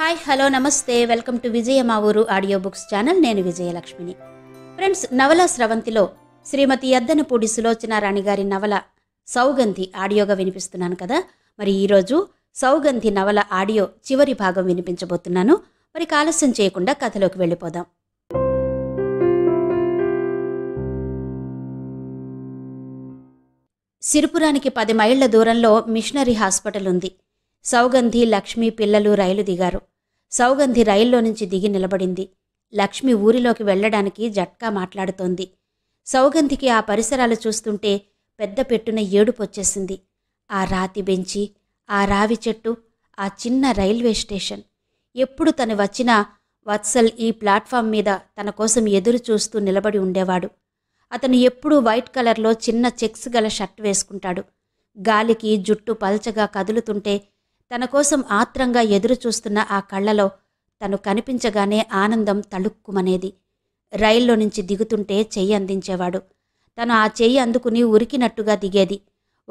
hi hello నమస్తే welcome to Vijaya మా ఊరు ఆడియో బుక్స్ ఛానల్ నేను విజయలక్ష్మిని ఫ్రెండ్స్ నవల స్రవంతిలో శ్రీమతి ఎద్దనపూడి సులోచన రాణి గారి నవల సౌగంధి ఆడియోగా వినిపిస్తున్నాను కదా మరి ఈరోజు సౌగంధి నవల ఆడియో చివరి భాగం వినిపించబోతున్నాను మరి ఆలస్యం చేయకుండా కథలోకి వెళ్ళిపోదాం సిరుపురానికి పది మైళ్ల దూరంలో మిషనరీ హాస్పిటల్ ఉంది సౌగంధి లక్ష్మి పిల్లలు రైలు దిగారు సౌగంధి రైల్లో నుంచి దిగి నిలబడింది లక్ష్మి ఊరిలోకి వెళ్లడానికి జట్కా మాట్లాడుతోంది సౌగంధికి ఆ పరిసరాలు చూస్తుంటే పెద్ద పెట్టున ఏడుపొచ్చేసింది ఆ రాతి బెంచి ఆ రావి చెట్టు ఆ చిన్న రైల్వే స్టేషన్ ఎప్పుడు తను వచ్చినా వత్సల్ ఈ ప్లాట్ఫామ్ మీద తన కోసం ఎదురు చూస్తూ నిలబడి ఉండేవాడు అతను ఎప్పుడూ వైట్ కలర్లో చిన్న చెక్స్ గల షర్ట్ వేసుకుంటాడు గాలికి జుట్టు పల్చగా కదులుతుంటే తన కోసం ఆత్రంగా ఎదురు చూస్తున్న ఆ కళ్ళలో తను కనిపించగానే ఆనందం తళుక్కుమనేది రైల్లో నుంచి దిగుతుంటే చెయ్యి అందించేవాడు తను ఆ చెయ్యి అందుకుని ఉరికినట్టుగా దిగేది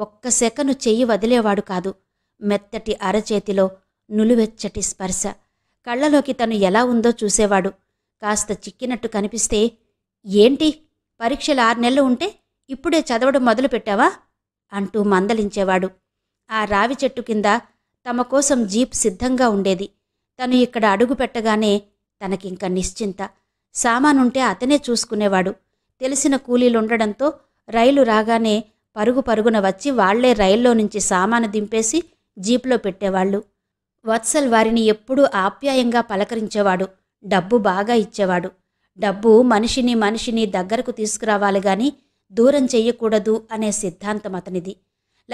ఒక్క సెకను చెయ్యి వదిలేవాడు కాదు మెత్తటి అరచేతిలో నులువెచ్చటి స్పర్శ కళ్ళలోకి తను ఎలా ఉందో చూసేవాడు కాస్త చిక్కినట్టు కనిపిస్తే ఏంటి పరీక్షలు ఆరు నెలలు ఉంటే ఇప్పుడే చదవడం మొదలుపెట్టావా అంటూ మందలించేవాడు ఆ రావి చెట్టు కింద తమ కోసం జీప్ సిద్ధంగా ఉండేది తను ఇక్కడ అడుగు పెట్టగానే తనకింక నిశ్చింత సామానుంటే అతనే చూసుకునేవాడు తెలిసిన కూలీలుండడంతో రైలు రాగానే పరుగు పరుగున వచ్చి వాళ్లే రైల్లో నుంచి సామాను దింపేసి జీప్లో పెట్టేవాళ్ళు వత్సల్ వారిని ఎప్పుడూ ఆప్యాయంగా పలకరించేవాడు డబ్బు బాగా ఇచ్చేవాడు డబ్బు మనిషిని మనిషిని దగ్గరకు తీసుకురావాలి గాని దూరం చెయ్యకూడదు అనే సిద్ధాంతం అతనిది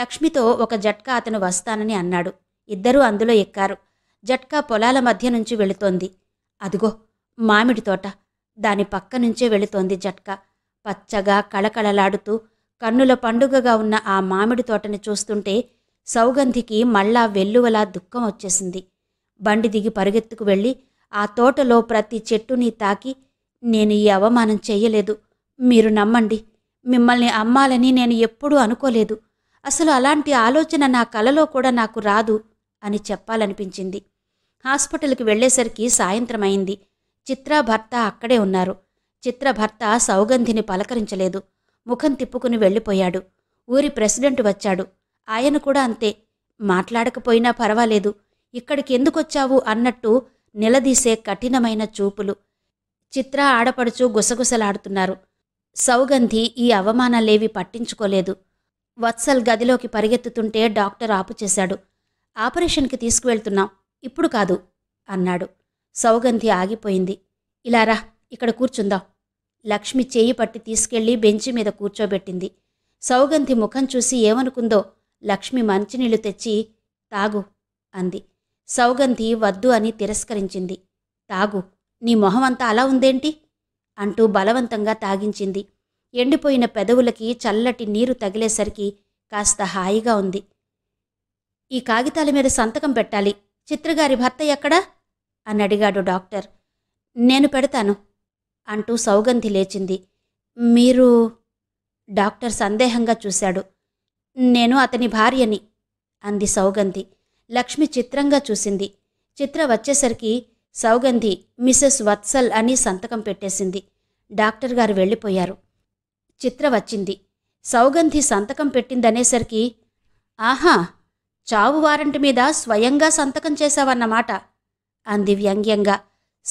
లక్ష్మితో ఒక జట్కా అతను వస్తానని అన్నాడు ఇద్దరూ అందులో ఎక్కారు జట్కా పొలాల మధ్య నుంచి వెళుతోంది అదిగో మామిడి తోట దాని పక్క నుంచే వెళుతోంది జట్కా పచ్చగా కళకళలాడుతూ కన్నుల పండుగగా ఉన్న ఆ మామిడి తోటని చూస్తుంటే సౌగంధికి మళ్ళా వెల్లువలా దుఃఖం వచ్చేసింది బండి దిగి పరుగెత్తుకు వెళ్ళి ఆ తోటలో ప్రతి చెట్టుని తాకి నేను ఈ అవమానం చేయలేదు మీరు నమ్మండి మిమ్మల్ని అమ్మాలని నేను ఎప్పుడూ అనుకోలేదు అసలు అలాంటి ఆలోచన నా కలలో కూడా నాకు రాదు అని చెప్పాలనిపించింది హాస్పిటల్కి వెళ్లేసరికి సాయంత్రం అయింది చిత్ర భర్త అక్కడే ఉన్నారు చిత్ర భర్త సౌగంధిని పలకరించలేదు ముఖం తిప్పుకుని వెళ్ళిపోయాడు ఊరి ప్రెసిడెంట్ వచ్చాడు ఆయన కూడా అంతే మాట్లాడకపోయినా పర్వాలేదు ఇక్కడికి ఎందుకొచ్చావు అన్నట్టు నిలదీసే కఠినమైన చూపులు చిత్ర ఆడపడుచు గుసగుసలాడుతున్నారు సౌగంధి ఈ అవమానలేవి పట్టించుకోలేదు వత్సల్ గదిలోకి పరిగెత్తుతుంటే డాక్టర్ ఆపుచేశాడు ఆపరేషన్కి తీసుకువెళ్తున్నాం ఇప్పుడు కాదు అన్నాడు సౌగంధి ఆగిపోయింది ఇలా రా ఇక్కడ కూర్చుందాం లక్ష్మి చేయి పట్టి తీసుకెళ్లి బెంచి మీద కూర్చోబెట్టింది సౌగంధి ముఖం చూసి ఏమనుకుందో లక్ష్మి మంచినీళ్లు తెచ్చి తాగు అంది సౌగంధి వద్దు అని తిరస్కరించింది తాగు నీ మొహమంతా అలా ఉందేంటి అంటూ బలవంతంగా తాగించింది ఎండిపోయిన పెదవులకి చల్లటి నీరు తగిలేసరికి కాస్త హాయిగా ఉంది ఈ కాగితాల మీద సంతకం పెట్టాలి చిత్రగారి భర్త ఎక్కడా అని అడిగాడు డాక్టర్ నేను పెడతాను అంటూ సౌగంధి లేచింది మీరు డాక్టర్ సందేహంగా చూశాడు నేను అతని భార్యని అంది సౌగంధి లక్ష్మి చిత్రంగా చూసింది చిత్ర వచ్చేసరికి సౌగంధి మిస్సెస్ వత్సల్ అని సంతకం పెట్టేసింది డాక్టర్ గారు వెళ్ళిపోయారు చిత్ర వచ్చింది సౌగంధి సంతకం పెట్టిందనేసరికి ఆహా చావు వారంట్ మీద స్వయంగా సంతకం చేశావన్నమాట అంది వ్యంగ్యంగా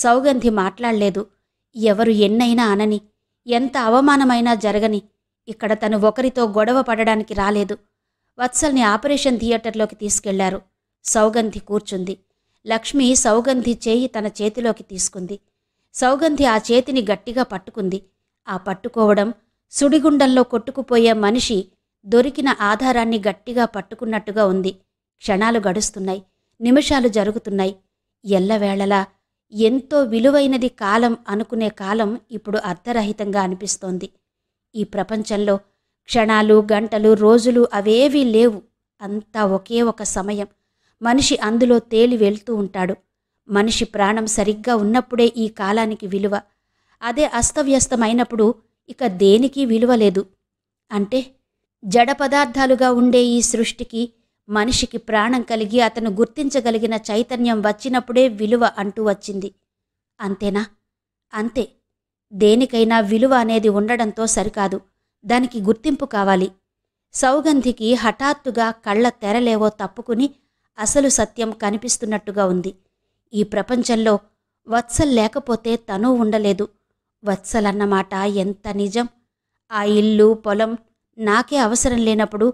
సౌగంధి మాట్లాడలేదు ఎవరు ఎన్నైనా అనని ఎంత అవమానమైనా జరగని ఇక్కడ తను ఒకరితో గొడవ పడడానికి రాలేదు వత్సల్ని ఆపరేషన్ థియేటర్లోకి తీసుకెళ్లారు సౌగంధి కూర్చుంది లక్ష్మి సౌగంధి చేయి తన చేతిలోకి తీసుకుంది సౌగంధి ఆ చేతిని గట్టిగా పట్టుకుంది ఆ పట్టుకోవడం సుడిగుండంలో కొట్టుకుపోయే మనిషి దొరికిన ఆధారాన్ని గట్టిగా పట్టుకున్నట్టుగా ఉంది క్షణాలు గడుస్తున్నాయి నిమిషాలు జరుగుతున్నాయి ఎల్లవేళలా ఎంతో విలువైనది కాలం అనుకునే కాలం ఇప్పుడు అర్థరహితంగా అనిపిస్తోంది ఈ ప్రపంచంలో క్షణాలు గంటలు రోజులు అవేవీ లేవు అంతా ఒకే ఒక సమయం మనిషి అందులో తేలి వెళ్తూ ఉంటాడు మనిషి ప్రాణం సరిగ్గా ఉన్నప్పుడే ఈ కాలానికి విలువ అదే అస్తవ్యస్తమైనప్పుడు ఇక దేనికి విలువ లేదు అంటే జడ పదార్థాలుగా ఉండే ఈ సృష్టికి మనిషికి ప్రాణం కలిగి అతను గుర్తించగలిగిన చైతన్యం వచ్చినప్పుడే విలువ అంటూ వచ్చింది అంతేనా అంతే దేనికైనా విలువ అనేది ఉండడంతో సరికాదు దానికి గుర్తింపు కావాలి సౌగంధికి హఠాత్తుగా కళ్ళ తెరలేవో తప్పుకుని అసలు సత్యం కనిపిస్తున్నట్టుగా ఉంది ఈ ప్రపంచంలో వత్సల్ లేకపోతే తను ఉండలేదు వత్సలన్నమాట ఎంత నిజం ఆ ఇల్లు పొలం నాకే అవసరం లేనప్పుడు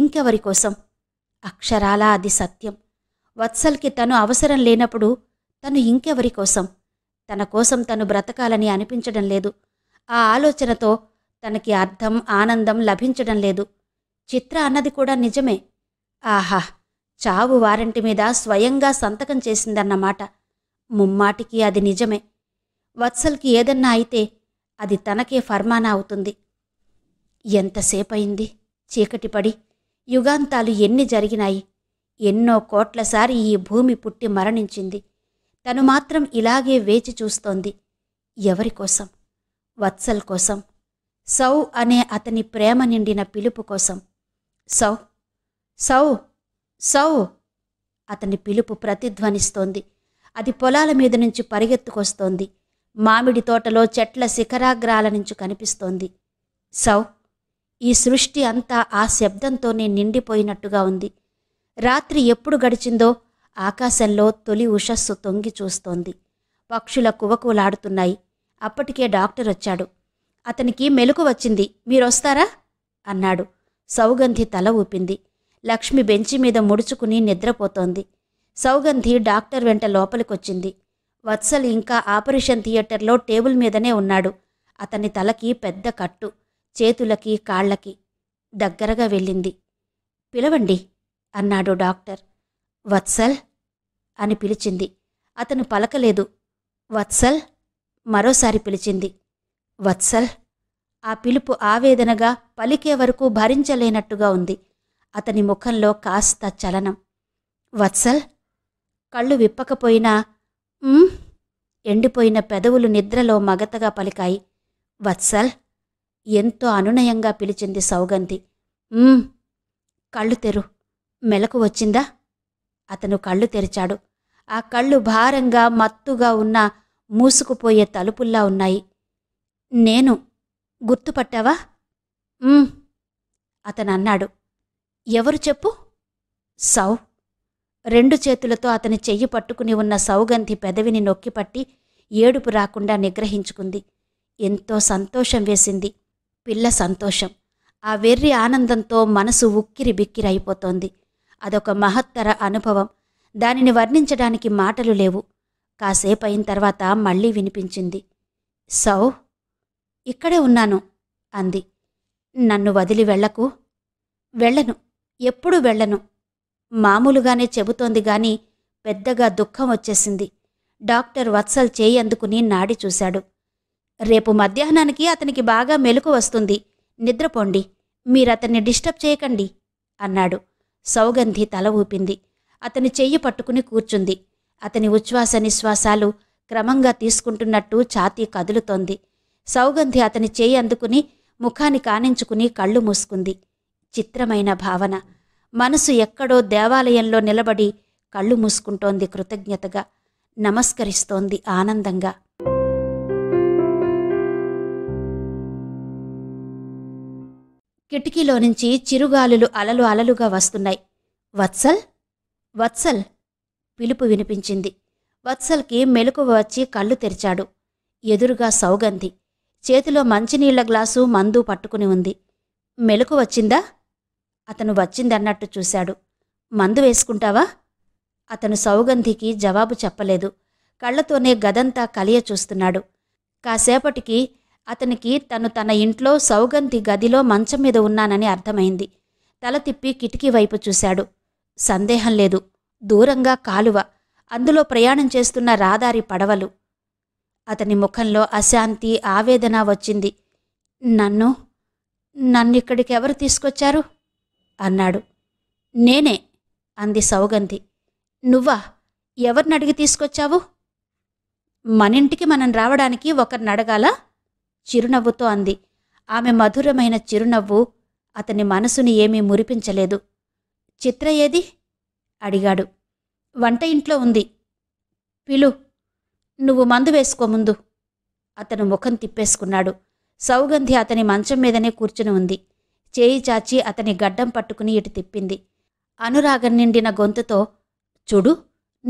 ఇంకెవరి కోసం అక్షరాలా అది సత్యం వత్సల్కి తను అవసరం లేనప్పుడు తను ఇంకెవరి కోసం తన కోసం తను బ్రతకాలని అనిపించడం లేదు ఆ ఆలోచనతో తనకి అర్థం ఆనందం లభించడం లేదు చిత్ర అన్నది కూడా నిజమే ఆహా చావు వారంటి మీద స్వయంగా సంతకం చేసిందన్నమాట ముమ్మాటికి అది నిజమే వత్సల్కి ఏదన్నా అయితే అది తనకే ఫర్మానా అవుతుంది ఎంతసేపయింది చీకటి పడి యుగాంతాలు ఎన్ని జరిగినాయి ఎన్నో కోట్లసారి ఈ భూమి పుట్టి మరణించింది తను మాత్రం ఇలాగే వేచి చూస్తోంది ఎవరి కోసం వత్సల్ కోసం సౌ అనే అతని ప్రేమ నిండిన పిలుపు కోసం సౌ సౌ సౌ అతని పిలుపు ప్రతిధ్వనిస్తోంది అది పొలాల మీద నుంచి పరిగెత్తుకొస్తోంది మామిడి తోటలో చెట్ల శిఖరాగ్రాల నుంచి కనిపిస్తోంది సౌ ఈ సృష్టి అంతా ఆ శబ్దంతోనే నిండిపోయినట్టుగా ఉంది రాత్రి ఎప్పుడు గడిచిందో ఆకాశంలో తొలి ఉషస్సు తొంగి చూస్తోంది పక్షుల కువకువలాడుతున్నాయి అప్పటికే డాక్టర్ వచ్చాడు అతనికి మెలకు వచ్చింది మీరొస్తారా అన్నాడు సౌగంధి తల ఊపింది లక్ష్మి బెంచి మీద ముడుచుకుని నిద్రపోతోంది సౌగంధి డాక్టర్ వెంట లోపలికొచ్చింది వత్సల్ ఇంకా ఆపరేషన్ థియేటర్లో టేబుల్ మీదనే ఉన్నాడు అతని తలకి పెద్ద కట్టు చేతులకి కాళ్లకి దగ్గరగా వెళ్ళింది పిలవండి అన్నాడు డాక్టర్ వత్సల్ అని పిలిచింది అతను పలకలేదు వత్సల్ మరోసారి పిలిచింది వత్సల్ ఆ పిలుపు ఆవేదనగా పలికే వరకు భరించలేనట్టుగా ఉంది అతని ముఖంలో కాస్త చలనం వత్సల్ కళ్ళు విప్పకపోయినా ఎండిపోయిన పెదవులు నిద్రలో మగతగా పలికాయి వత్సల్ ఎంతో అనునయంగా పిలిచింది సౌగంధి కళ్ళు తెరు మెలకు వచ్చిందా అతను కళ్ళు తెరిచాడు ఆ కళ్ళు భారంగా మత్తుగా ఉన్న మూసుకుపోయే తలుపుల్లా ఉన్నాయి నేను గుర్తుపట్టావా అతను అన్నాడు ఎవరు చెప్పు సౌ రెండు చేతులతో అతని చెయ్యి పట్టుకుని ఉన్న సౌగంధి పెదవిని నొక్కిపట్టి ఏడుపు రాకుండా నిగ్రహించుకుంది ఎంతో సంతోషం వేసింది పిల్ల సంతోషం ఆ వెర్రి ఆనందంతో మనసు ఉక్కిరి బిక్కిరైపోతోంది అదొక మహత్తర అనుభవం దానిని వర్ణించడానికి మాటలు లేవు కాసేపు అయిన తర్వాత మళ్ళీ వినిపించింది సౌ ఇక్కడే ఉన్నాను అంది నన్ను వదిలి వెళ్లకు వెళ్ళను ఎప్పుడూ వెళ్ళను మామూలుగానే చెబుతోంది గాని పెద్దగా దుఃఖం వచ్చేసింది డాక్టర్ వత్సల్ చేయి అందుకుని నాడి చూశాడు రేపు మధ్యాహ్నానికి అతనికి బాగా మెలకు వస్తుంది నిద్రపోండి మీరతన్ని డిస్టర్బ్ చేయకండి అన్నాడు సౌగంధి తల ఊపింది అతని చెయ్యి పట్టుకుని కూర్చుంది అతని ఉచ్ఛ్వాస నిశ్వాసాలు క్రమంగా తీసుకుంటున్నట్టు ఛాతీ కదులుతోంది సౌగంధి అతని చేయి అందుకుని ముఖాన్ని కానించుకుని కళ్ళు మూసుకుంది చిత్రమైన భావన మనసు ఎక్కడో దేవాలయంలో నిలబడి కళ్ళు మూసుకుంటోంది కృతజ్ఞతగా నమస్కరిస్తోంది ఆనందంగా కిటికీలో నుంచి చిరుగాలులు అలలు అలలుగా వస్తున్నాయి వత్సల్ వత్సల్ పిలుపు వినిపించింది వత్సల్కి మెలకువ వచ్చి కళ్ళు తెరిచాడు ఎదురుగా సౌగంధి చేతిలో మంచినీళ్ల గ్లాసు మందు పట్టుకుని ఉంది మెలకు వచ్చిందా అతను వచ్చిందన్నట్టు చూశాడు మందు వేసుకుంటావా అతను సౌగంధికి జవాబు చెప్పలేదు కళ్ళతోనే గదంతా కలియ చూస్తున్నాడు కాసేపటికి అతనికి తను తన ఇంట్లో సౌగంధి గదిలో మంచం మీద ఉన్నానని అర్థమైంది తల తిప్పి కిటికీ వైపు చూశాడు సందేహం లేదు దూరంగా కాలువ అందులో ప్రయాణం చేస్తున్న రాదారి పడవలు అతని ముఖంలో అశాంతి ఆవేదన వచ్చింది నన్ను నన్ను ఇక్కడికి ఎవరు తీసుకొచ్చారు అన్నాడు నేనే అంది సౌగంధి నువ్వా ఎవరిని అడిగి తీసుకొచ్చావు మనింటికి మనం రావడానికి ఒకరిని అడగాలా చిరునవ్వుతో అంది ఆమె మధురమైన చిరునవ్వు అతని మనసుని ఏమీ మురిపించలేదు చిత్ర ఏది అడిగాడు వంట ఇంట్లో ఉంది పిలు నువ్వు మందు వేసుకో ముందు అతను ముఖం తిప్పేసుకున్నాడు సౌగంధి అతని మంచం మీదనే కూర్చుని ఉంది చేయి చాచి అతని గడ్డం పట్టుకుని ఇటు తిప్పింది అనురాగం నిండిన గొంతుతో చూడు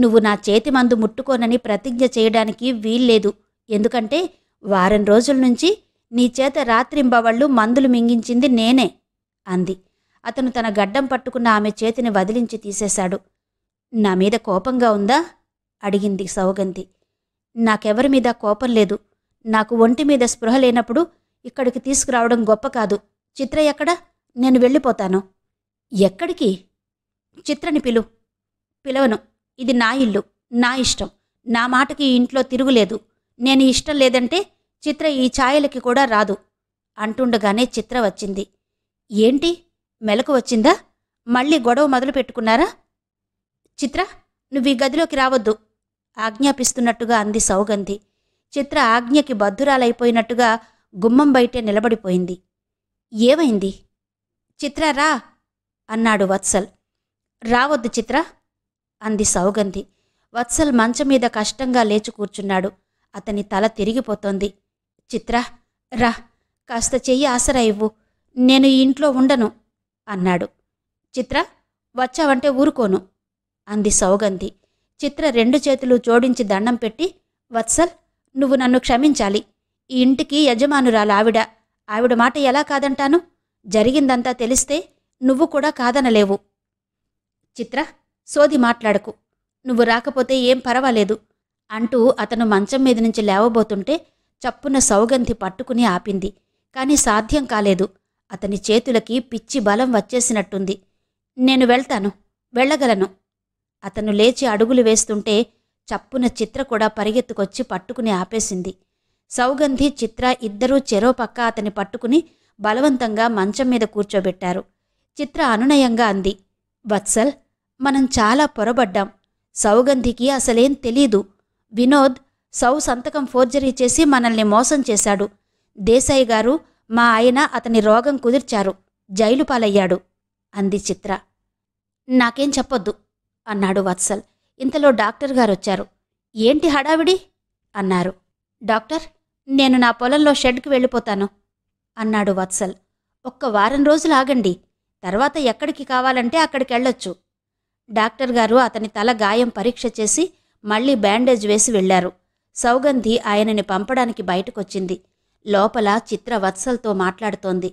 నువ్వు నా చేతి మందు ముట్టుకోనని ప్రతిజ్ఞ చేయడానికి వీల్లేదు ఎందుకంటే వారం రోజుల నుంచి నీ చేత రాత్రింబవళ్ళు మందులు మింగించింది నేనే అంది అతను తన గడ్డం పట్టుకున్న ఆమె చేతిని వదిలించి తీసేశాడు నా మీద కోపంగా ఉందా అడిగింది సౌగంధి నాకెవరి మీద కోపం లేదు నాకు ఒంటి మీద స్పృహ లేనప్పుడు ఇక్కడికి తీసుకురావడం గొప్ప కాదు చిత్ర ఎక్కడ నేను వెళ్ళిపోతాను ఎక్కడికి చిత్రని పిలు పిలవను ఇది నా ఇల్లు నా ఇష్టం నా మాటకి ఇంట్లో తిరుగులేదు నేను ఇష్టం లేదంటే చిత్ర ఈ ఛాయలకి కూడా రాదు అంటుండగానే చిత్ర వచ్చింది ఏంటి మెలకు వచ్చిందా మళ్ళీ గొడవ మొదలు పెట్టుకున్నారా చిత్ర నువ్వు ఈ గదిలోకి రావద్దు ఆజ్ఞాపిస్తున్నట్టుగా అంది సౌగంధి చిత్ర ఆజ్ఞకి బద్ధురాలైపోయినట్టుగా గుమ్మం బయటే నిలబడిపోయింది ఏమైంది చిత్ర రా అన్నాడు వత్సల్ రావద్దు చిత్ర అంది సౌగంధి వత్సల్ మంచం మీద కష్టంగా లేచి కూర్చున్నాడు అతని తల తిరిగిపోతోంది చిత్ర రా కాస్త చెయ్యి ఆసరా ఇవ్వు నేను ఈ ఇంట్లో ఉండను అన్నాడు చిత్ర వచ్చావంటే ఊరుకోను అంది సౌగంధి చిత్ర రెండు చేతులు జోడించి దండం పెట్టి వత్సల్ నువ్వు నన్ను క్షమించాలి ఈ ఇంటికి యజమానురాలు ఆవిడ ఆవిడ మాట ఎలా కాదంటాను జరిగిందంతా తెలిస్తే నువ్వు కూడా కాదనలేవు చిత్ర సోది మాట్లాడకు నువ్వు రాకపోతే ఏం పర్వాలేదు అంటూ అతను మంచం మీద నుంచి లేవబోతుంటే చప్పున సౌగంధి పట్టుకుని ఆపింది కానీ సాధ్యం కాలేదు అతని చేతులకి పిచ్చి బలం వచ్చేసినట్టుంది నేను వెళ్తాను వెళ్ళగలను అతను లేచి అడుగులు వేస్తుంటే చప్పున చిత్ర కూడా పరిగెత్తుకొచ్చి పట్టుకుని ఆపేసింది సౌగంధి చిత్ర ఇద్దరూ చెరో పక్క అతని పట్టుకుని బలవంతంగా మంచం మీద కూర్చోబెట్టారు చిత్ర అనునయంగా అంది వత్సల్ మనం చాలా పొరబడ్డాం సౌగంధికి అసలేం తెలీదు వినోద్ సౌ సంతకం ఫోర్జరీ చేసి మనల్ని మోసం చేశాడు దేశాయి గారు మా ఆయన అతని రోగం కుదిర్చారు జైలు పాలయ్యాడు అంది చిత్ర నాకేం చెప్పొద్దు అన్నాడు వత్సల్ ఇంతలో డాక్టర్ గారు వచ్చారు ఏంటి హడావిడి అన్నారు డాక్టర్ నేను నా పొలంలో షెడ్కి వెళ్ళిపోతాను అన్నాడు వత్సల్ ఒక్క వారం రోజులు ఆగండి తర్వాత ఎక్కడికి కావాలంటే అక్కడికి వెళ్ళొచ్చు డాక్టర్ గారు అతని తల గాయం పరీక్ష చేసి మళ్ళీ బ్యాండేజ్ వేసి వెళ్లారు సౌగంధి ఆయనని పంపడానికి బయటకొచ్చింది లోపల చిత్ర వత్సల్తో మాట్లాడుతోంది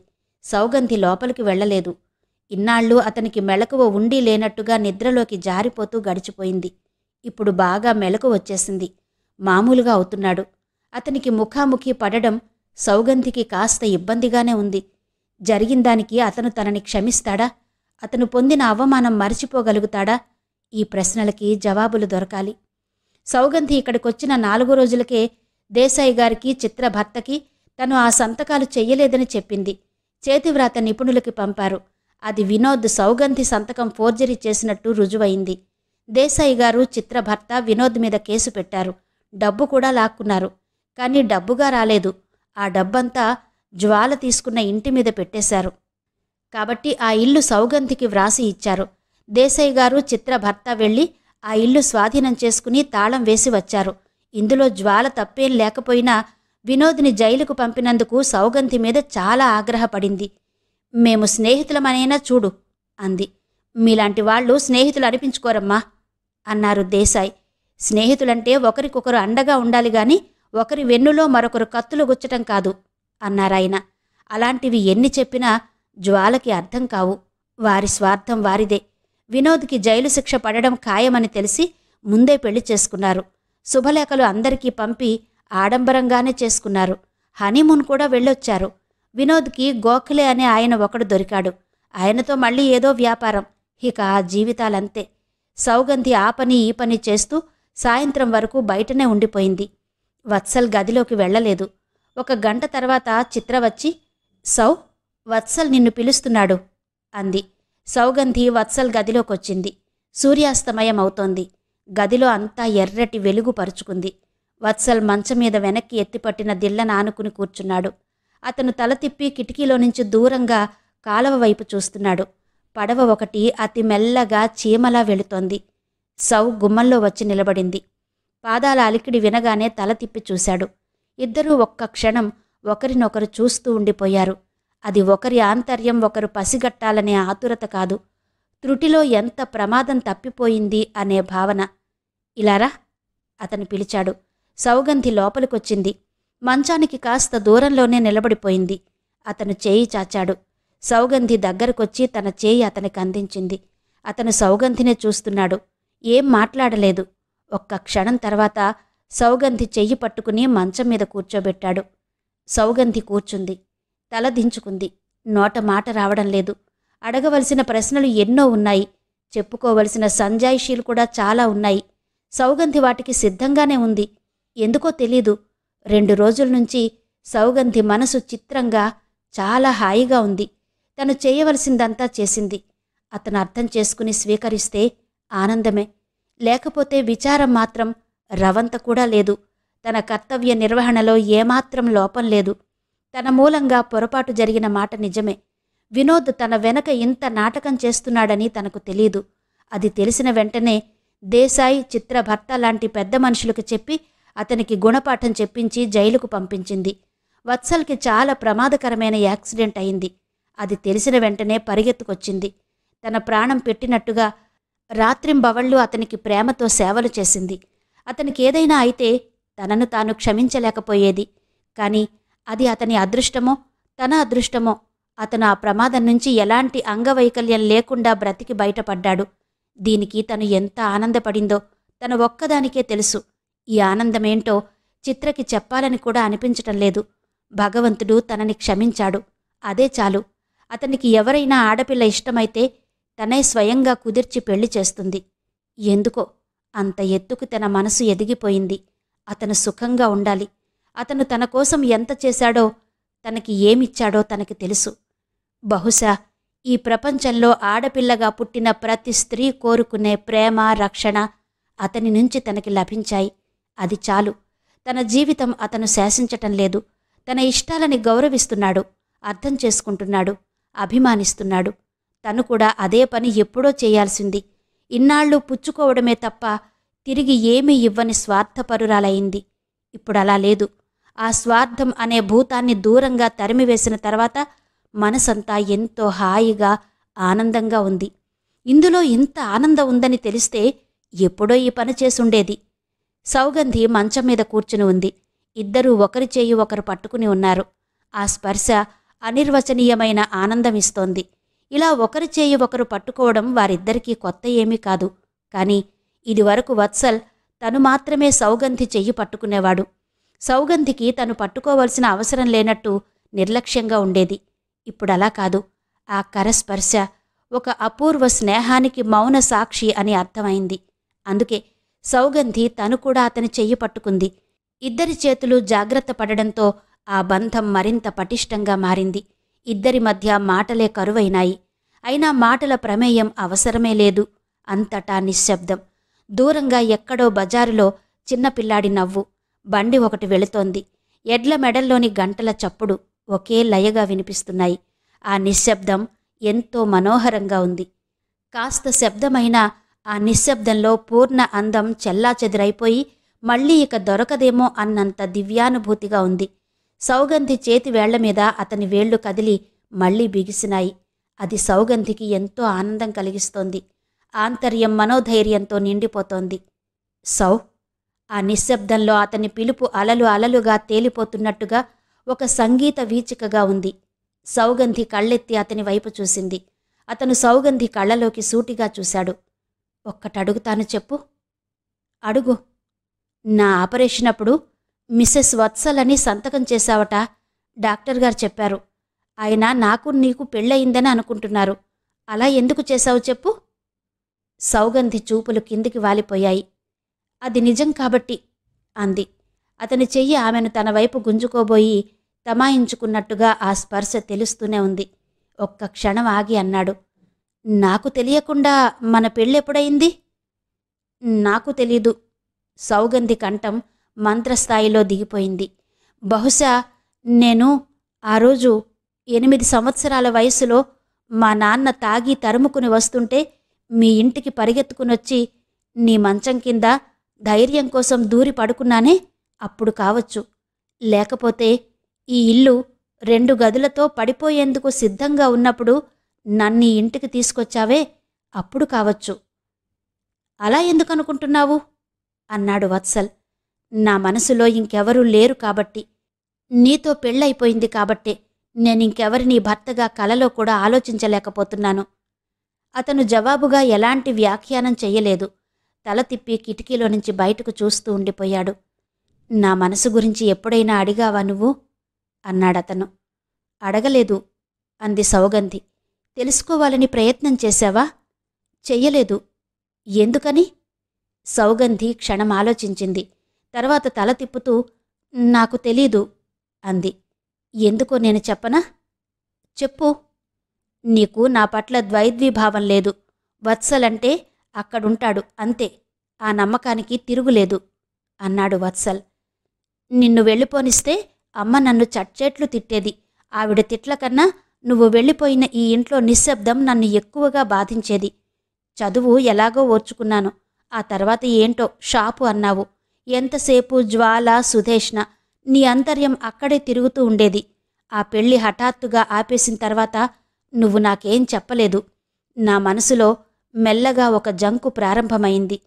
సౌగంధి లోపలికి వెళ్ళలేదు ఇన్నాళ్ళు అతనికి మెలకువ ఉండి లేనట్టుగా నిద్రలోకి జారిపోతూ గడిచిపోయింది ఇప్పుడు బాగా మెలకు వచ్చేసింది మామూలుగా అవుతున్నాడు అతనికి ముఖాముఖి పడడం సౌగంధికి కాస్త ఇబ్బందిగానే ఉంది జరిగిందానికి అతను తనని క్షమిస్తాడా అతను పొందిన అవమానం మరచిపోగలుగుతాడా ఈ ప్రశ్నలకి జవాబులు దొరకాలి సౌగంధి ఇక్కడికొచ్చిన నాలుగు రోజులకే దేశాయి గారికి చిత్ర భర్తకి తను ఆ సంతకాలు చెయ్యలేదని చెప్పింది చేతివ్రాత నిపుణులకి పంపారు అది వినోద్ సౌగంధి సంతకం ఫోర్జరీ చేసినట్టు రుజువైంది దేశాయి గారు చిత్రభర్త వినోద్ మీద కేసు పెట్టారు డబ్బు కూడా లాక్కున్నారు కానీ డబ్బుగా రాలేదు ఆ డబ్బంతా జ్వాల తీసుకున్న ఇంటి మీద పెట్టేశారు కాబట్టి ఆ ఇల్లు సౌగంధికి వ్రాసి ఇచ్చారు దేశాయి గారు చిత్రభర్త వెళ్ళి ఆ ఇల్లు స్వాధీనం చేసుకుని తాళం వేసి వచ్చారు ఇందులో జ్వాల తప్పేం లేకపోయినా వినోద్ని జైలుకు పంపినందుకు సౌగంధి మీద చాలా ఆగ్రహపడింది మేము స్నేహితులమనైనా చూడు అంది మీలాంటి వాళ్ళు స్నేహితులు అనిపించుకోరమ్మా అన్నారు దేశాయ్ స్నేహితులంటే ఒకరికొకరు అండగా ఉండాలి గాని ఒకరి వెన్నులో మరొకరు కత్తులు గుచ్చటం కాదు అన్నారాయన అలాంటివి ఎన్ని చెప్పినా జ్వాలకి అర్థం కావు వారి స్వార్థం వారిదే వినోద్కి జైలు శిక్ష పడడం ఖాయమని తెలిసి ముందే పెళ్లి చేసుకున్నారు శుభలేఖలు అందరికీ పంపి ఆడంబరంగానే చేసుకున్నారు హనీమూన్ కూడా వెళ్ళొచ్చారు వినోద్కి గోఖలే అనే ఆయన ఒకడు దొరికాడు ఆయనతో మళ్ళీ ఏదో వ్యాపారం ఇక ఆ జీవితాలంతే సౌగంధి ఆ పని ఈ పని చేస్తూ సాయంత్రం వరకు బయటనే ఉండిపోయింది వత్సల్ గదిలోకి వెళ్ళలేదు ఒక గంట తర్వాత చిత్ర వచ్చి సౌ వత్సల్ నిన్ను పిలుస్తున్నాడు అంది సౌగంధి వత్సల్ గదిలోకొచ్చింది సూర్యాస్తమయమవుతోంది గదిలో అంతా ఎర్రటి వెలుగు పరుచుకుంది వత్సల్ మంచం మీద వెనక్కి ఎత్తిపట్టిన దిల్ల నానుకుని కూర్చున్నాడు అతను తల తిప్పి కిటికీలో నుంచి దూరంగా కాలవ వైపు చూస్తున్నాడు పడవ ఒకటి అతి మెల్లగా చీమలా వెళుతోంది సౌ గుమ్మంలో వచ్చి నిలబడింది పాదాల అలికిడి వినగానే తల తిప్పి చూశాడు ఇద్దరూ ఒక్క క్షణం ఒకరినొకరు చూస్తూ ఉండిపోయారు అది ఒకరి ఆంతర్యం ఒకరు పసిగట్టాలనే ఆతురత కాదు త్రుటిలో ఎంత ప్రమాదం తప్పిపోయింది అనే భావన ఇలారా అతను పిలిచాడు సౌగంధి లోపలికొచ్చింది మంచానికి కాస్త దూరంలోనే నిలబడిపోయింది అతను చేయి చాచాడు సౌగంధి దగ్గరకొచ్చి తన చేయి అతనికి అందించింది అతను సౌగంధినే చూస్తున్నాడు ఏం మాట్లాడలేదు ఒక్క క్షణం తర్వాత సౌగంధి చెయ్యి పట్టుకుని మంచం మీద కూర్చోబెట్టాడు సౌగంధి కూర్చుంది తలదించుకుంది నోట మాట రావడం లేదు అడగవలసిన ప్రశ్నలు ఎన్నో ఉన్నాయి చెప్పుకోవలసిన సంజాయిషీలు కూడా చాలా ఉన్నాయి సౌగంధి వాటికి సిద్ధంగానే ఉంది ఎందుకో తెలీదు రెండు రోజుల నుంచి సౌగంధి మనసు చిత్రంగా చాలా హాయిగా ఉంది తను చేయవలసిందంతా చేసింది అతను అర్థం చేసుకుని స్వీకరిస్తే ఆనందమే లేకపోతే విచారం మాత్రం రవంత కూడా లేదు తన కర్తవ్య నిర్వహణలో ఏమాత్రం లోపం లేదు తన మూలంగా పొరపాటు జరిగిన మాట నిజమే వినోద్ తన వెనక ఇంత నాటకం చేస్తున్నాడని తనకు తెలీదు అది తెలిసిన వెంటనే దేశాయి చిత్రభర్త లాంటి పెద్ద మనుషులకు చెప్పి అతనికి గుణపాఠం చెప్పించి జైలుకు పంపించింది వత్సల్కి చాలా ప్రమాదకరమైన యాక్సిడెంట్ అయింది అది తెలిసిన వెంటనే పరిగెత్తుకొచ్చింది తన ప్రాణం పెట్టినట్టుగా రాత్రింబవళ్ళు అతనికి ప్రేమతో సేవలు చేసింది అతనికి ఏదైనా అయితే తనను తాను క్షమించలేకపోయేది కానీ అది అతని అదృష్టమో తన అదృష్టమో అతను ఆ ప్రమాదం నుంచి ఎలాంటి అంగవైకల్యం లేకుండా బ్రతికి బయటపడ్డాడు దీనికి తను ఎంత ఆనందపడిందో తన ఒక్కదానికే తెలుసు ఈ ఆనందమేంటో చిత్రకి చెప్పాలని కూడా అనిపించటం లేదు భగవంతుడు తనని క్షమించాడు అదే చాలు అతనికి ఎవరైనా ఆడపిల్ల ఇష్టమైతే తనే స్వయంగా కుదిర్చి పెళ్లి చేస్తుంది ఎందుకో అంత ఎత్తుకు తన మనసు ఎదిగిపోయింది అతను సుఖంగా ఉండాలి అతను తన కోసం ఎంత చేశాడో తనకి ఏమిచ్చాడో తనకి తెలుసు బహుశా ఈ ప్రపంచంలో ఆడపిల్లగా పుట్టిన ప్రతి స్త్రీ కోరుకునే ప్రేమ రక్షణ అతని నుంచి తనకి లభించాయి అది చాలు తన జీవితం అతను శాసించటం లేదు తన ఇష్టాలని గౌరవిస్తున్నాడు అర్థం చేసుకుంటున్నాడు అభిమానిస్తున్నాడు తను కూడా అదే పని ఎప్పుడో చేయాల్సింది ఇన్నాళ్ళు పుచ్చుకోవడమే తప్ప తిరిగి ఏమీ ఇవ్వని స్వార్థపరురాలైంది ఇప్పుడు అలా లేదు ఆ స్వార్థం అనే భూతాన్ని దూరంగా తరిమివేసిన తర్వాత మనసంతా ఎంతో హాయిగా ఆనందంగా ఉంది ఇందులో ఇంత ఆనందం ఉందని తెలిస్తే ఎప్పుడో ఈ పని చేసుండేది సౌగంధి మంచం మీద కూర్చుని ఉంది ఇద్దరూ ఒకరి చేయి ఒకరు పట్టుకుని ఉన్నారు ఆ స్పర్శ అనిర్వచనీయమైన ఆనందం ఇస్తోంది ఇలా ఒకరి చేయి ఒకరు పట్టుకోవడం వారిద్దరికీ కొత్త ఏమీ కాదు కానీ ఇదివరకు వత్సల్ తను మాత్రమే సౌగంధి చెయ్యి పట్టుకునేవాడు సౌగంధికి తను పట్టుకోవలసిన అవసరం లేనట్టు నిర్లక్ష్యంగా ఉండేది ఇప్పుడలా కాదు ఆ కరస్పర్శ ఒక అపూర్వ స్నేహానికి మౌన సాక్షి అని అర్థమైంది అందుకే సౌగంధి తను కూడా అతని చెయ్యి పట్టుకుంది ఇద్దరి చేతులు జాగ్రత్త పడడంతో ఆ బంధం మరింత పటిష్టంగా మారింది ఇద్దరి మధ్య మాటలే కరువైనాయి అయినా మాటల ప్రమేయం అవసరమే లేదు అంతటా నిశ్శబ్దం దూరంగా ఎక్కడో బజారులో చిన్నపిల్లాడి నవ్వు బండి ఒకటి వెళుతోంది ఎడ్ల మెడల్లోని గంటల చప్పుడు ఒకే లయగా వినిపిస్తున్నాయి ఆ నిశ్శబ్దం ఎంతో మనోహరంగా ఉంది కాస్త శబ్దమైన ఆ నిశ్శబ్దంలో పూర్ణ అందం చెల్లా చెదిరైపోయి మళ్ళీ ఇక దొరకదేమో అన్నంత దివ్యానుభూతిగా ఉంది సౌగంధి చేతి వేళ్ల మీద అతని వేళ్లు కదిలి మళ్ళీ బిగిసినాయి అది సౌగంధికి ఎంతో ఆనందం కలిగిస్తోంది ఆంతర్యం మనోధైర్యంతో నిండిపోతోంది సౌ ఆ నిశ్శబ్దంలో అతని పిలుపు అలలు అలలుగా తేలిపోతున్నట్టుగా ఒక సంగీత వీచికగా ఉంది సౌగంధి కళ్ళెత్తి అతని వైపు చూసింది అతను సౌగంధి కళ్ళలోకి సూటిగా చూశాడు ఒక్కటడుగుతాను చెప్పు అడుగు నా ఆపరేషన్ అప్పుడు మిస్సెస్ వత్సలని సంతకం చేశావట డాక్టర్ గారు చెప్పారు ఆయన నాకు నీకు పెళ్ళయిందని అనుకుంటున్నారు అలా ఎందుకు చేశావు చెప్పు సౌగంధి చూపులు కిందికి వాలిపోయాయి అది నిజం కాబట్టి అంది అతని చెయ్యి ఆమెను తన వైపు గుంజుకోబోయి తమాయించుకున్నట్టుగా ఆ స్పర్శ తెలుస్తూనే ఉంది ఒక్క క్షణం ఆగి అన్నాడు నాకు తెలియకుండా మన పెళ్ళెప్పుడైంది నాకు తెలీదు సౌగంధి కంఠం మంత్రస్థాయిలో దిగిపోయింది బహుశా నేను ఆ రోజు ఎనిమిది సంవత్సరాల వయసులో మా నాన్న తాగి తరుముకుని వస్తుంటే మీ ఇంటికి పరిగెత్తుకుని వచ్చి నీ మంచం కింద ధైర్యం కోసం దూరి పడుకున్నానే అప్పుడు కావచ్చు లేకపోతే ఈ ఇల్లు రెండు గదులతో పడిపోయేందుకు సిద్ధంగా ఉన్నప్పుడు నన్ను ఇంటికి తీసుకొచ్చావే అప్పుడు కావచ్చు అలా ఎందుకు అనుకుంటున్నావు అన్నాడు వత్సల్ నా మనసులో ఇంకెవరూ లేరు కాబట్టి నీతో పెళ్ళైపోయింది కాబట్టే నేనింకెవరిని భర్తగా కలలో కూడా ఆలోచించలేకపోతున్నాను అతను జవాబుగా ఎలాంటి వ్యాఖ్యానం చెయ్యలేదు తల తిప్పి కిటికీలో నుంచి బయటకు చూస్తూ ఉండిపోయాడు నా మనసు గురించి ఎప్పుడైనా అడిగావా నువ్వు అన్నాడతను అడగలేదు అంది సౌగంధి తెలుసుకోవాలని ప్రయత్నం చేశావా చెయ్యలేదు ఎందుకని సౌగంధి క్షణం ఆలోచించింది తర్వాత తల తిప్పుతూ నాకు తెలీదు అంది ఎందుకో నేను చెప్పనా చెప్పు నీకు నా పట్ల ద్వైద్విభావం లేదు వత్సలంటే అక్కడుంటాడు అంతే ఆ నమ్మకానికి తిరుగులేదు అన్నాడు వత్సల్ నిన్ను వెళ్ళిపోనిస్తే అమ్మ నన్ను చచ్చేట్లు తిట్టేది ఆవిడ తిట్ల కన్నా నువ్వు వెళ్ళిపోయిన ఈ ఇంట్లో నిశ్శబ్దం నన్ను ఎక్కువగా బాధించేది చదువు ఎలాగో ఓర్చుకున్నాను ఆ తర్వాత ఏంటో షాపు అన్నావు ఎంతసేపు జ్వాల సుధేష్ణ నీ అంతర్యం అక్కడే తిరుగుతూ ఉండేది ఆ పెళ్లి హఠాత్తుగా ఆపేసిన తర్వాత నువ్వు నాకేం చెప్పలేదు నా మనసులో మెల్లగా ఒక జంకు ప్రారంభమైంది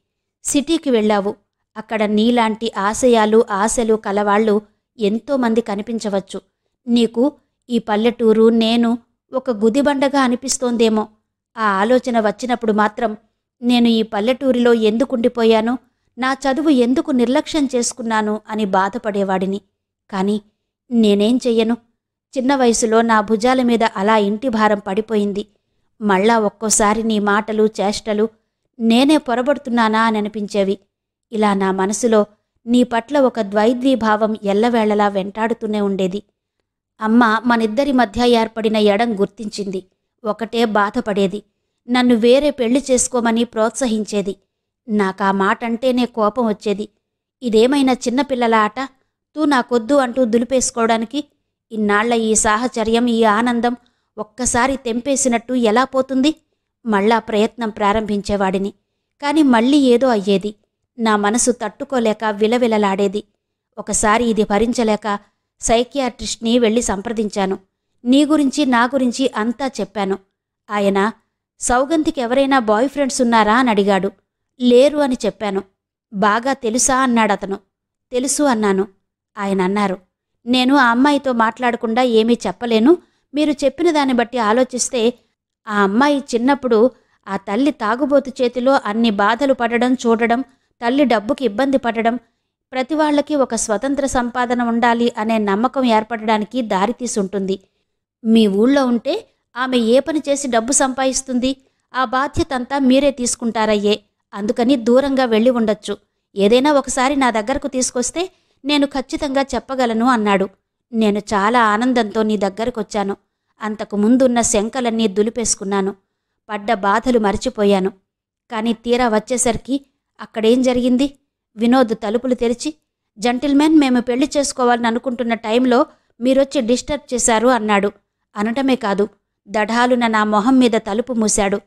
సిటీకి వెళ్ళావు అక్కడ నీలాంటి ఆశయాలు ఆశలు కలవాళ్ళు ఎంతోమంది కనిపించవచ్చు నీకు ఈ పల్లెటూరు నేను ఒక గుదిబండగా అనిపిస్తోందేమో ఆ ఆలోచన వచ్చినప్పుడు మాత్రం నేను ఈ పల్లెటూరిలో ఎందుకుండిపోయాను నా చదువు ఎందుకు నిర్లక్ష్యం చేసుకున్నాను అని బాధపడేవాడిని కానీ నేనేం చెయ్యను చిన్న వయసులో నా భుజాల మీద అలా ఇంటి భారం పడిపోయింది మళ్ళా ఒక్కోసారి నీ మాటలు చేష్టలు నేనే పొరబడుతున్నానా అని అనిపించేవి ఇలా నా మనసులో నీ పట్ల ఒక ద్వైద్వీభావం ఎల్లవేళలా వెంటాడుతూనే ఉండేది అమ్మ మనిద్దరి మధ్య ఏర్పడిన ఎడం గుర్తించింది ఒకటే బాధపడేది నన్ను వేరే పెళ్లి చేసుకోమని ప్రోత్సహించేది నాకా మాట అంటేనే కోపం వచ్చేది ఇదేమైనా చిన్నపిల్లల ఆట తూ నాకొద్దు అంటూ దులిపేసుకోవడానికి ఇన్నాళ్ల ఈ సాహచర్యం ఈ ఆనందం ఒక్కసారి తెంపేసినట్టు ఎలా పోతుంది మళ్ళా ప్రయత్నం ప్రారంభించేవాడిని కాని మళ్ళీ ఏదో అయ్యేది నా మనసు తట్టుకోలేక విలవిలలాడేది ఒకసారి ఇది భరించలేక సైకియాట్రిస్ట్ని వెళ్ళి సంప్రదించాను నీ గురించి నా గురించి అంతా చెప్పాను ఆయన సౌగంధికి ఎవరైనా బాయ్ ఫ్రెండ్స్ ఉన్నారా అని అడిగాడు లేరు అని చెప్పాను బాగా తెలుసా అన్నాడతను తెలుసు అన్నాను ఆయన అన్నారు నేను ఆ అమ్మాయితో మాట్లాడకుండా ఏమీ చెప్పలేను మీరు చెప్పిన దాన్ని బట్టి ఆలోచిస్తే ఆ అమ్మాయి చిన్నప్పుడు ఆ తల్లి తాగుబోతు చేతిలో అన్ని బాధలు పడడం చూడడం తల్లి డబ్బుకి ఇబ్బంది పడడం ప్రతి వాళ్ళకి ఒక స్వతంత్ర సంపాదన ఉండాలి అనే నమ్మకం ఏర్పడడానికి దారితీసి ఉంటుంది మీ ఊళ్ళో ఉంటే ఆమె ఏ పని చేసి డబ్బు సంపాదిస్తుంది ఆ బాధ్యత అంతా మీరే తీసుకుంటారయ్యే అందుకని దూరంగా వెళ్ళి ఉండొచ్చు ఏదైనా ఒకసారి నా దగ్గరకు తీసుకొస్తే నేను ఖచ్చితంగా చెప్పగలను అన్నాడు నేను చాలా ఆనందంతో నీ దగ్గరకు వచ్చాను అంతకు ముందున్న శంకలన్నీ దులిపేసుకున్నాను పడ్డ బాధలు మర్చిపోయాను కానీ తీరా వచ్చేసరికి అక్కడేం జరిగింది వినోద్ తలుపులు తెరిచి జంటిల్మెన్ మేము పెళ్లి చేసుకోవాలని అనుకుంటున్న టైంలో మీరొచ్చి డిస్టర్బ్ చేశారు అన్నాడు అనటమే కాదు దఢాలున నా మొహం మీద తలుపు మూశాడు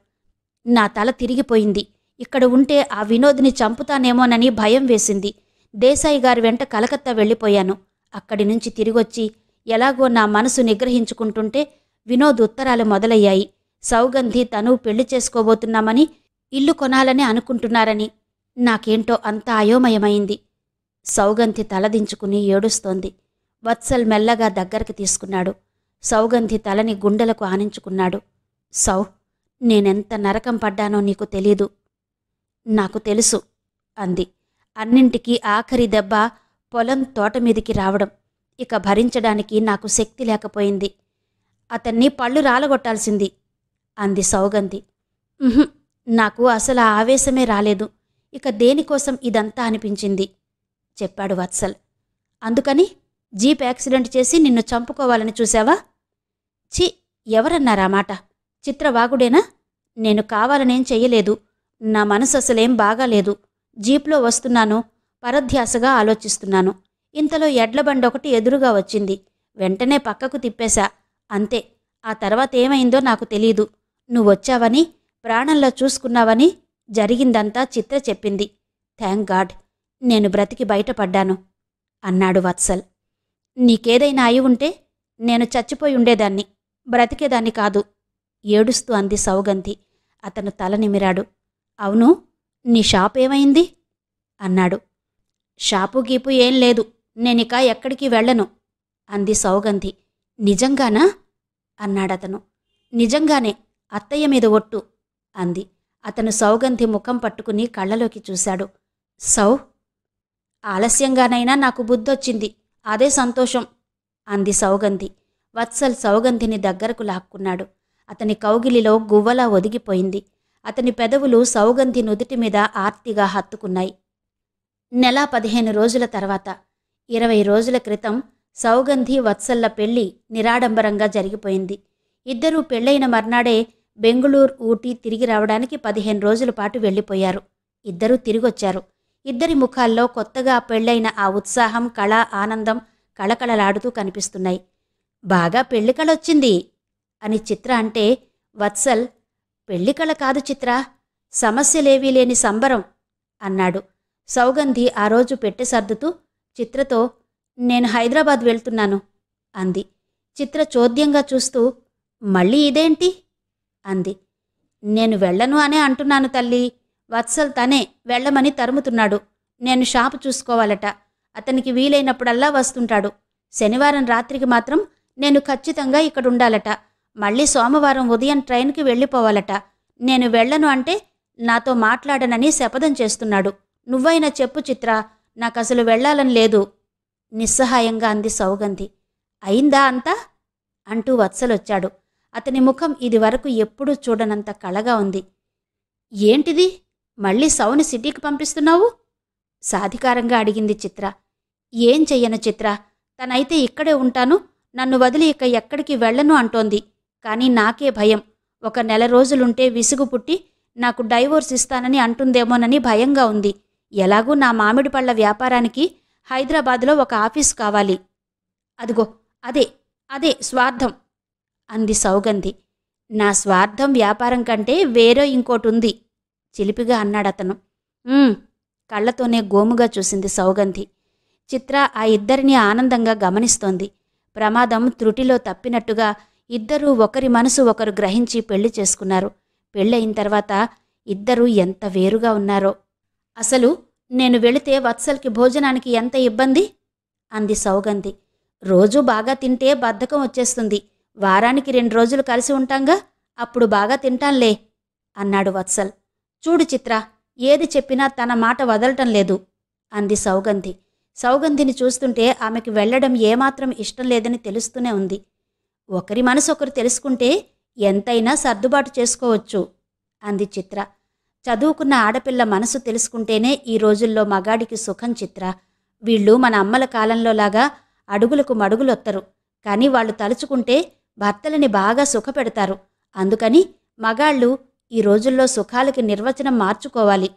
నా తల తిరిగిపోయింది ఇక్కడ ఉంటే ఆ వినోద్ని చంపుతానేమోనని భయం వేసింది దేశాయి గారి వెంట కలకత్తా వెళ్ళిపోయాను అక్కడి నుంచి తిరిగొచ్చి ఎలాగో నా మనసు నిగ్రహించుకుంటుంటే వినోద్ ఉత్తరాలు మొదలయ్యాయి సౌగంధి తను పెళ్లి చేసుకోబోతున్నామని ఇల్లు కొనాలని అనుకుంటున్నారని నాకేంటో అంత అయోమయమైంది సౌగంధి తలదించుకుని ఏడుస్తోంది వత్సల్ మెల్లగా దగ్గరికి తీసుకున్నాడు సౌగంధి తలని గుండెలకు ఆనించుకున్నాడు సౌ నేనెంత నరకం పడ్డానో నీకు తెలీదు నాకు తెలుసు అంది అన్నింటికీ ఆఖరి దెబ్బ పొలం తోట మీదికి రావడం ఇక భరించడానికి నాకు శక్తి లేకపోయింది అతన్ని పళ్ళు రాలగొట్టాల్సింది అంది సౌగంధి నాకు అసలు ఆవేశమే రాలేదు ఇక దేనికోసం ఇదంతా అనిపించింది చెప్పాడు వత్సల్ అందుకని జీప్ యాక్సిడెంట్ చేసి నిన్ను చంపుకోవాలని చూసావా ఛీ ఎవరన్నారా మాట చిత్రవాగుడేనా నేను కావాలనేం చెయ్యలేదు నా మనసు అసలేం బాగాలేదు జీప్లో వస్తున్నాను పరధ్యాసగా ఆలోచిస్తున్నాను ఇంతలో ఎడ్లబండి ఒకటి ఎదురుగా వచ్చింది వెంటనే పక్కకు తిప్పేశా అంతే ఆ తర్వాత ఏమైందో నాకు తెలీదు నువ్వొచ్చావని ప్రాణంలో చూసుకున్నావని జరిగిందంతా చిత్ర చెప్పింది థ్యాంక్ గాడ్ నేను బ్రతికి బయటపడ్డాను అన్నాడు వత్సల్ నీకేదైనా అయి ఉంటే నేను చచ్చిపోయి ఉండేదాన్ని బ్రతికేదాన్ని కాదు ఏడుస్తూ అంది సౌగంధి అతను తల నిమిరాడు అవును నీ షాప్ ఏమైంది అన్నాడు షాపు గీపు ఏం లేదు నేనిక ఎక్కడికి వెళ్ళను అంది సౌగంధి నిజంగానా అన్నాడతను నిజంగానే అత్తయ్య మీద ఒట్టు అంది అతను సౌగంధి ముఖం పట్టుకుని కళ్ళలోకి చూశాడు సౌ ఆలస్యంగానైనా నాకు బుద్ధొచ్చింది అదే సంతోషం అంది సౌగంధి వత్సల్ సౌగంధిని దగ్గరకు లాక్కున్నాడు అతని కౌగిలిలో గువ్వలా ఒదిగిపోయింది అతని పెదవులు సౌగంధి నుదుటి మీద ఆర్తిగా హత్తుకున్నాయి నెల పదిహేను రోజుల తర్వాత ఇరవై రోజుల క్రితం సౌగంధి వత్సల్ల పెళ్లి నిరాడంబరంగా జరిగిపోయింది ఇద్దరూ పెళ్లైన మర్నాడే బెంగుళూరు ఊటీ తిరిగి రావడానికి పదిహేను రోజుల పాటు వెళ్ళిపోయారు ఇద్దరూ తిరిగొచ్చారు ఇద్దరి ముఖాల్లో కొత్తగా పెళ్లైన ఆ ఉత్సాహం కళ ఆనందం కళకళలాడుతూ కనిపిస్తున్నాయి బాగా పెళ్లి కళొచ్చింది అని చిత్ర అంటే వత్సల్ పెళ్లి కళ కాదు చిత్ర సమస్యలేవీ లేని సంబరం అన్నాడు సౌగంధి ఆ రోజు పెట్టె సర్దుతూ చిత్రతో నేను హైదరాబాద్ వెళ్తున్నాను అంది చిత్ర చోద్యంగా చూస్తూ మళ్ళీ ఇదేంటి అంది నేను వెళ్ళను అనే అంటున్నాను తల్లి వత్సల్ తనే వెళ్ళమని తరుముతున్నాడు నేను షాపు చూసుకోవాలట అతనికి వీలైనప్పుడల్లా వస్తుంటాడు శనివారం రాత్రికి మాత్రం నేను ఖచ్చితంగా ఇక్కడ ఉండాలట మళ్ళీ సోమవారం ఉదయం ట్రైన్కి వెళ్ళిపోవాలట నేను వెళ్ళను అంటే నాతో మాట్లాడనని శపథం చేస్తున్నాడు నువ్వైనా చెప్పు చిత్ర నాకు అసలు వెళ్ళాలని లేదు నిస్సహాయంగా అంది సౌగంధి అయిందా అంతా అంటూ వత్సలొచ్చాడు అతని ముఖం ఇది వరకు ఎప్పుడూ చూడనంత కళగా ఉంది ఏంటిది మళ్ళీ సౌని సిటీకి పంపిస్తున్నావు సాధికారంగా అడిగింది చిత్ర ఏం చెయ్యను చిత్ర తనైతే ఇక్కడే ఉంటాను నన్ను వదిలి ఇక ఎక్కడికి వెళ్ళను అంటోంది కానీ నాకే భయం ఒక నెల రోజులుంటే విసుగు పుట్టి నాకు డైవోర్స్ ఇస్తానని అంటుందేమోనని భయంగా ఉంది ఎలాగూ నా మామిడి పళ్ళ వ్యాపారానికి హైదరాబాదులో ఒక ఆఫీస్ కావాలి అదిగో అదే అదే స్వార్థం అంది సౌగంధి నా స్వార్థం వ్యాపారం కంటే వేరే ఇంకోటి ఉంది చిలిపిగా అన్నాడతను కళ్ళతోనే గోముగా చూసింది సౌగంధి చిత్ర ఆ ఇద్దరిని ఆనందంగా గమనిస్తోంది ప్రమాదం త్రుటిలో తప్పినట్టుగా ఇద్దరూ ఒకరి మనసు ఒకరు గ్రహించి పెళ్లి చేసుకున్నారు పెళ్ళయిన తర్వాత ఇద్దరూ ఎంత వేరుగా ఉన్నారో అసలు నేను వెళితే వత్సల్కి భోజనానికి ఎంత ఇబ్బంది అంది సౌగంధి రోజు బాగా తింటే బద్ధకం వచ్చేస్తుంది వారానికి రెండు రోజులు కలిసి ఉంటాంగా అప్పుడు బాగా తింటాంలే అన్నాడు వత్సల్ చూడు చిత్ర ఏది చెప్పినా తన మాట వదలటం లేదు అంది సౌగంధి సౌగంధిని చూస్తుంటే ఆమెకు వెళ్లడం ఏమాత్రం ఇష్టం లేదని తెలుస్తూనే ఉంది ఒకరి మనసు ఒకరు తెలుసుకుంటే ఎంతైనా సర్దుబాటు చేసుకోవచ్చు అంది చిత్ర చదువుకున్న ఆడపిల్ల మనసు తెలుసుకుంటేనే ఈ రోజుల్లో మగాడికి సుఖం చిత్ర వీళ్ళు మన అమ్మల కాలంలో లాగా అడుగులకు మడుగులొత్తరు కానీ వాళ్ళు తలుచుకుంటే భర్తలని బాగా సుఖపెడతారు అందుకని మగాళ్ళు ఈ రోజుల్లో సుఖాలకి నిర్వచనం మార్చుకోవాలి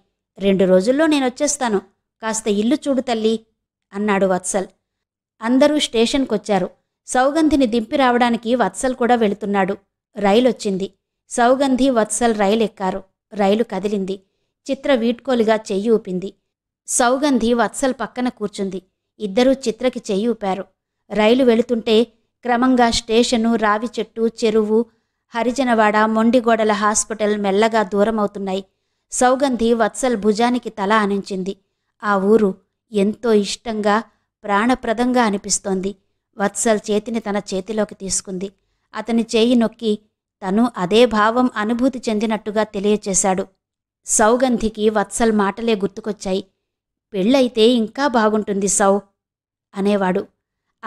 రెండు రోజుల్లో నేనొచ్చేస్తాను కాస్త ఇల్లు చూడు తల్లి అన్నాడు వత్సల్ అందరూ స్టేషన్కొచ్చారు సౌగంధిని దింపి రావడానికి వత్సల్ కూడా వెళుతున్నాడు రైలొచ్చింది సౌగంధి వత్సల్ రైలు ఎక్కారు రైలు కదిలింది చిత్ర వీడ్కోలుగా చెయ్యి ఊపింది సౌగంధి వత్సల్ పక్కన కూర్చుంది ఇద్దరూ చిత్రకి చెయ్యి ఊపారు రైలు వెళుతుంటే క్రమంగా స్టేషను రావి చెట్టు చెరువు హరిజనవాడ మొండిగోడల హాస్పిటల్ మెల్లగా దూరమవుతున్నాయి సౌగంధి వత్సల్ భుజానికి తల అనించింది ఆ ఊరు ఎంతో ఇష్టంగా ప్రాణప్రదంగా అనిపిస్తోంది వత్సల్ చేతిని తన చేతిలోకి తీసుకుంది అతని చేయి నొక్కి తను అదే భావం అనుభూతి చెందినట్టుగా తెలియచేశాడు సౌగంధికి వత్సల్ మాటలే గుర్తుకొచ్చాయి పెళ్ళైతే ఇంకా బాగుంటుంది సౌ అనేవాడు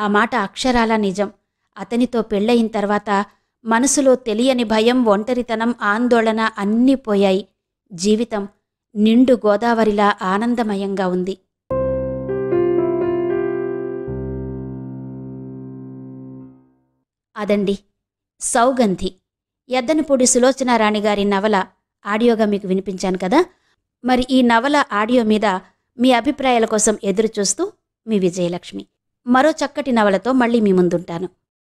ఆ మాట అక్షరాల నిజం అతనితో పెళ్ళయిన తర్వాత మనసులో తెలియని భయం ఒంటరితనం ఆందోళన అన్నీ పోయాయి జీవితం నిండు గోదావరిలా ఆనందమయంగా ఉంది అదండి సౌగంధి ఎద్దనపూడి రాణి గారి నవల ఆడియోగా మీకు వినిపించాను కదా మరి ఈ నవల ఆడియో మీద మీ అభిప్రాయాల కోసం ఎదురు చూస్తూ మీ విజయలక్ష్మి మరో చక్కటి నవలతో మళ్ళీ మీ ముందుంటాను